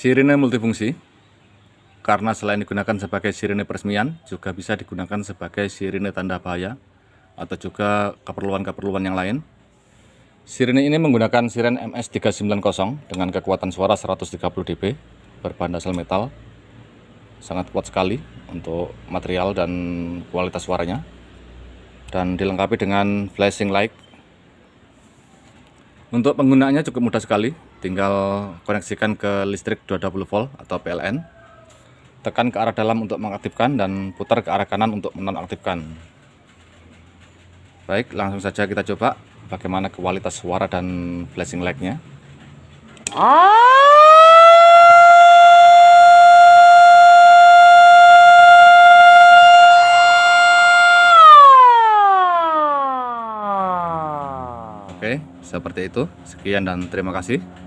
Sirine multifungsi karena selain digunakan sebagai sirine peresmian juga bisa digunakan sebagai sirine tanda bahaya atau juga keperluan-keperluan yang lain. Sirine ini menggunakan siren MS390 dengan kekuatan suara 130 dB berbahan dasar metal. Sangat kuat sekali untuk material dan kualitas suaranya. Dan dilengkapi dengan flashing light untuk penggunaannya cukup mudah sekali, tinggal koneksikan ke listrik 220 volt atau PLN. Tekan ke arah dalam untuk mengaktifkan dan putar ke arah kanan untuk menonaktifkan. Baik, langsung saja kita coba bagaimana kualitas suara dan flashing lightnya. Ah. Oke, seperti itu. Sekian dan terima kasih.